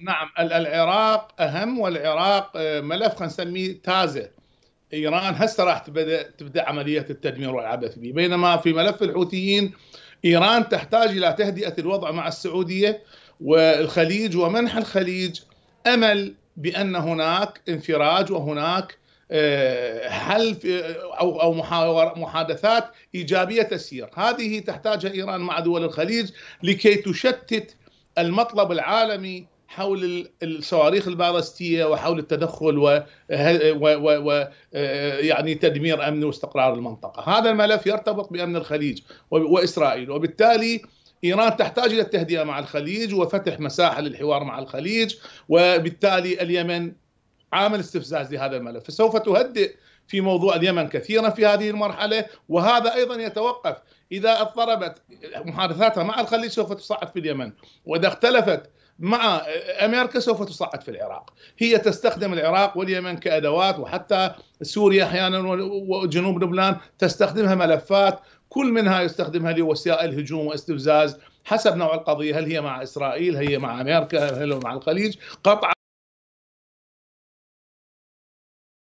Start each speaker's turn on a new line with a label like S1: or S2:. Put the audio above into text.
S1: نعم العراق اهم والعراق آه، ملف خلينا نسميه تازه ايران هسه راح تبدا تبدا عمليه التدمير والعبث به بينما في ملف الحوثيين ايران تحتاج الى تهدئه الوضع مع السعوديه والخليج ومنح الخليج امل بان هناك انفراج وهناك آه، حل آه، او او محادثات ايجابيه تسير، هذه تحتاجها ايران مع دول الخليج لكي تشتت المطلب العالمي حول الصواريخ البالستيه وحول التدخل و, يعني تدمير امن واستقرار المنطقه، هذا الملف يرتبط بامن الخليج واسرائيل وبالتالي ايران تحتاج الى التهدئه مع الخليج وفتح مساحه للحوار مع الخليج وبالتالي اليمن عامل استفزاز لهذا الملف، فسوف تهدئ في موضوع اليمن كثيرا في هذه المرحله وهذا ايضا يتوقف اذا اضطربت محادثاتها مع الخليج سوف تصعد في اليمن واذا اختلفت مع امريكا سوف تصعد في العراق، هي تستخدم العراق واليمن كادوات وحتى سوريا احيانا وجنوب لبنان تستخدمها ملفات، كل منها يستخدمها لوسائل هجوم واستفزاز حسب نوع القضيه، هل هي مع اسرائيل؟ هل هي مع امريكا؟ هل هي مع الخليج؟ قطعا